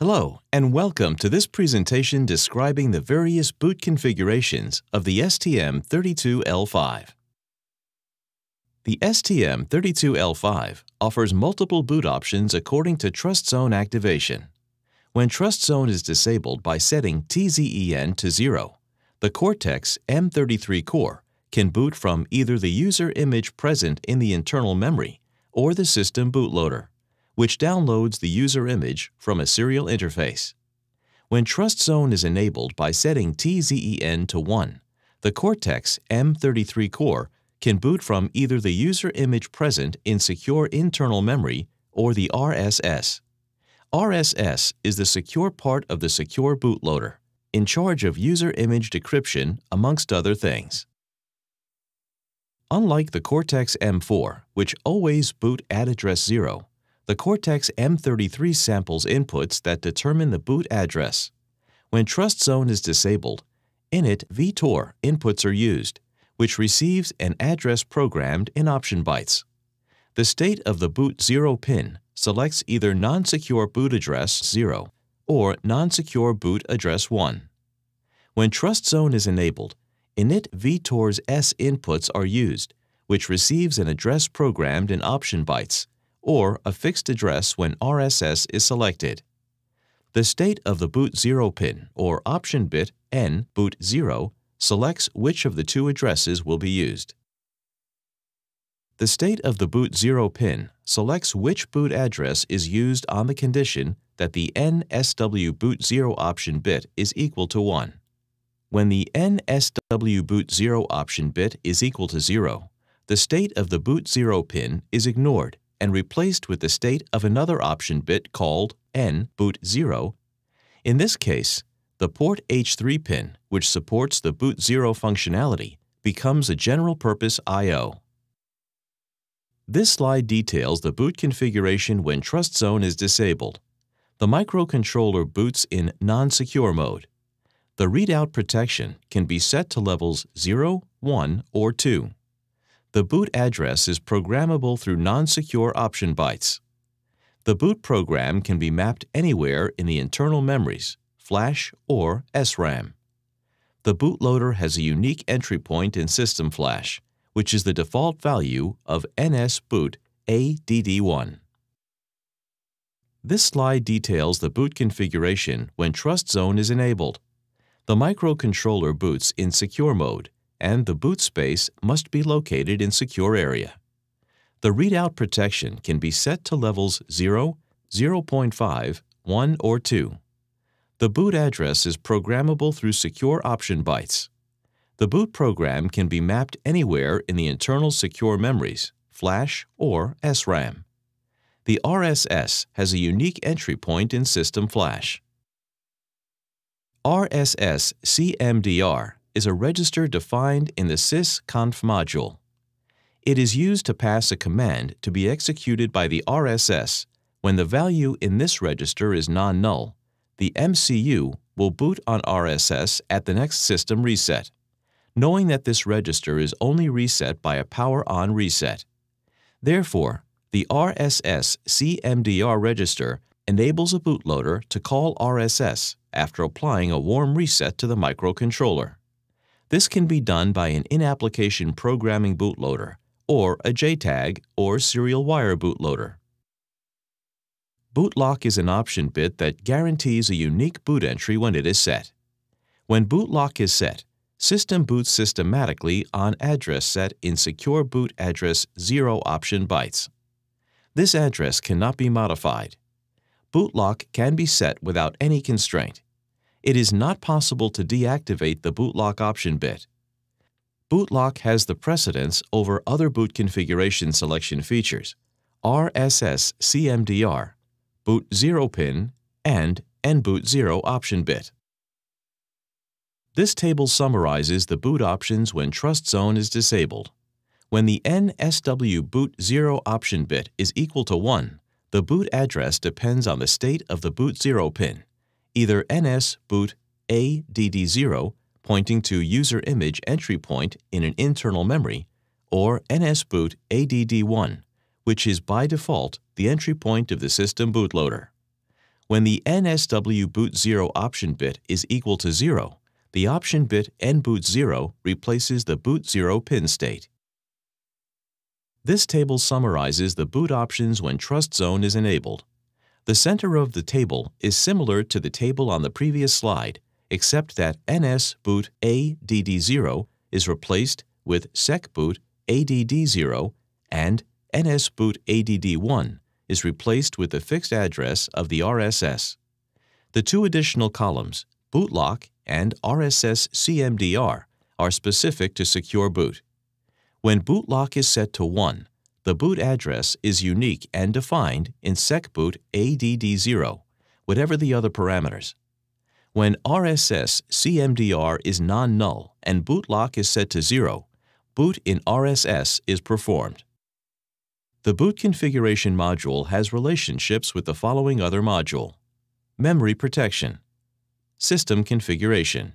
Hello, and welcome to this presentation describing the various boot configurations of the STM32L5. The STM32L5 offers multiple boot options according to Trust Zone activation. When Trust Zone is disabled by setting TZEN to 0, the Cortex M33 core can boot from either the user image present in the internal memory or the system bootloader which downloads the user image from a serial interface. When trust zone is enabled by setting TZEN to 1, the Cortex M33 core can boot from either the user image present in secure internal memory or the RSS. RSS is the secure part of the secure bootloader, in charge of user image decryption amongst other things. Unlike the Cortex M4, which always boot at address 0, the Cortex M33 samples inputs that determine the boot address. When Trust Zone is disabled, in it vTor inputs are used, which receives an address programmed in option bytes. The state of the boot 0 pin selects either non-secure boot address 0 or non-secure boot address 1. When Trust Zone is enabled, init vTor's S inputs are used, which receives an address programmed in option bytes or a fixed address when RSS is selected. The state of the boot 0 pin or option bit N boot 0 selects which of the two addresses will be used. The state of the boot 0 pin selects which boot address is used on the condition that the NSW boot 0 option bit is equal to 1. When the NSW boot 0 option bit is equal to 0, the state of the boot 0 pin is ignored and replaced with the state of another option bit called N boot 0. In this case, the port H3 pin, which supports the boot 0 functionality, becomes a general-purpose I.O. This slide details the boot configuration when Trust Zone is disabled. The microcontroller boots in non-secure mode. The readout protection can be set to levels 0, 1, or 2. The boot address is programmable through non-secure option bytes. The boot program can be mapped anywhere in the internal memories, flash or SRAM. The bootloader has a unique entry point in system flash, which is the default value of NSBoot ADD1. This slide details the boot configuration when Trust Zone is enabled. The microcontroller boots in secure mode and the boot space must be located in secure area. The readout protection can be set to levels 0, 0 0.5, 1, or 2. The boot address is programmable through secure option bytes. The boot program can be mapped anywhere in the internal secure memories, flash, or SRAM. The RSS has a unique entry point in system flash. RSS CMDR is a register defined in the sysconf module. It is used to pass a command to be executed by the RSS. When the value in this register is non-null, the MCU will boot on RSS at the next system reset, knowing that this register is only reset by a power-on reset. Therefore, the RSS CMDR register enables a bootloader to call RSS after applying a warm reset to the microcontroller. This can be done by an in-application programming bootloader, or a JTAG or serial wire bootloader. BootLock is an option bit that guarantees a unique boot entry when it is set. When BootLock is set, system boots systematically on address set in secure boot address 0 option bytes. This address cannot be modified. BootLock can be set without any constraint it is not possible to deactivate the bootlock option bit. Bootlock has the precedence over other boot configuration selection features, RSS CMDR, boot 0 pin, and nboot 0 option bit. This table summarizes the boot options when Trust Zone is disabled. When the NSW boot 0 option bit is equal to 1, the boot address depends on the state of the boot 0 pin either NS boot ADD0 pointing to user image entry point in an internal memory or NS boot ADD1 which is by default the entry point of the system bootloader. When the NSW boot 0 option bit is equal to 0, the option bit nboot 0 replaces the boot 0 pin state. This table summarizes the boot options when Trust Zone is enabled. The center of the table is similar to the table on the previous slide, except that NS boot ADD0 is replaced with sec boot ADD0 and NS boot ADD1 is replaced with the fixed address of the RSS. The two additional columns, bootlock and RSS CMDR, are specific to secure boot. When bootlock is set to 1, the boot address is unique and defined in secboot ADD0, whatever the other parameters. When RSS CMDR is non-null and bootlock is set to 0, boot in RSS is performed. The boot configuration module has relationships with the following other module. Memory protection. System configuration.